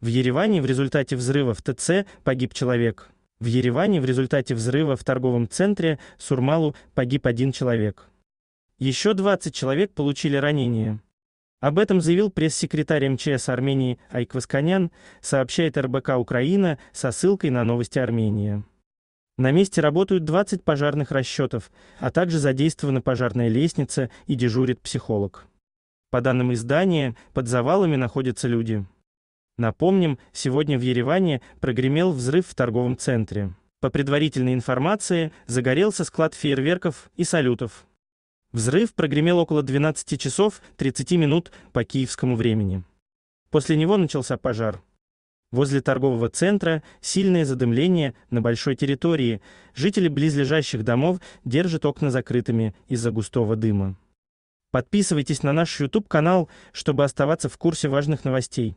В Ереване в результате взрыва в ТЦ погиб человек. В Ереване в результате взрыва в торговом центре Сурмалу погиб один человек. Еще 20 человек получили ранения. Об этом заявил пресс-секретарь МЧС Армении Айк Васканян, сообщает РБК Украина со ссылкой на новости Армения. На месте работают 20 пожарных расчетов, а также задействована пожарная лестница и дежурит психолог. По данным издания, под завалами находятся люди. Напомним, сегодня в Ереване прогремел взрыв в торговом центре. По предварительной информации, загорелся склад фейерверков и салютов. Взрыв прогремел около 12 часов 30 минут по киевскому времени. После него начался пожар. Возле торгового центра сильное задымление на большой территории. Жители близлежащих домов держат окна закрытыми из-за густого дыма. Подписывайтесь на наш YouTube-канал, чтобы оставаться в курсе важных новостей.